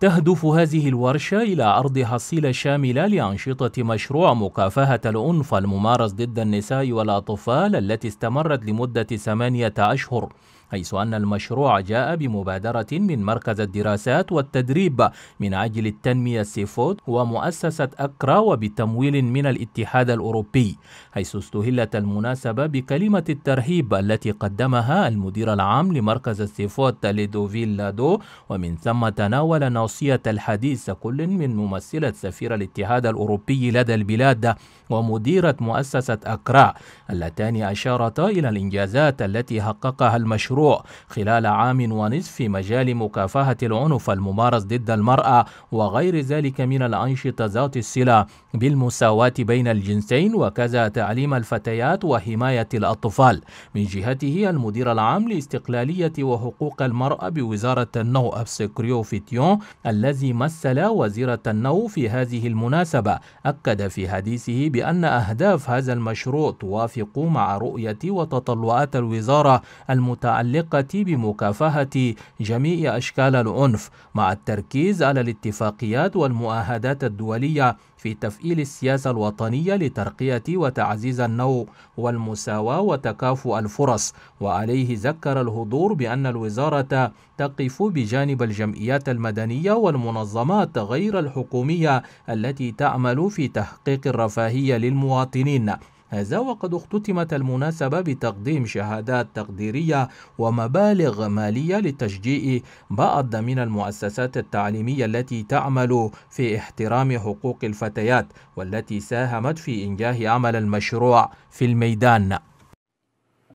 تهدف هذه الورشة إلى عرض حصيلة شاملة لأنشطة مشروع مكافحة العنف الممارس ضد النساء والأطفال التي استمرت لمدة ثمانية أشهر حيث أن المشروع جاء بمبادرة من مركز الدراسات والتدريب من أجل التنمية سيفود ومؤسسة أكرا وبتمويل من الاتحاد الأوروبي حيث استهلت المناسبة بكلمة الترهيب التي قدمها المدير العام لمركز السيفود ليدوفيل لادو ومن ثم تناول ناصية الحديث كل من ممثلة سفير الاتحاد الأوروبي لدى البلاد ومديرة مؤسسة أكرا اللتان أشارتا إلى الإنجازات التي حققها المشروع المشروع خلال عام ونصف في مجال مكافحة العنف الممارس ضد المرأة وغير ذلك من الأنشطة ذات الصلة بالمساواة بين الجنسين وكذا تعليم الفتيات وحماية الأطفال من جهته المدير العام لاستقلالية وحقوق المرأة بوزارة النو أبسكريو فيتيون الذي مثل وزيرة النو في هذه المناسبة أكد في حديثه بأن أهداف هذا المشروع توافق مع رؤية وتطلعات الوزارة المتعلقة المتعلقة بمكافحة جميع أشكال العنف مع التركيز على الاتفاقيات والمؤاهدات الدولية في تفعيل السياسة الوطنية لترقية وتعزيز النوع والمساواة وتكافؤ الفرص وعليه ذكر الهضور بأن الوزارة تقف بجانب الجمعيات المدنية والمنظمات غير الحكومية التي تعمل في تحقيق الرفاهية للمواطنين هذا وقد اختتمت المناسبة بتقديم شهادات تقديرية ومبالغ مالية للتشجيع بعض من المؤسسات التعليمية التي تعمل في احترام حقوق الفتيات والتي ساهمت في إنجاح عمل المشروع في الميدان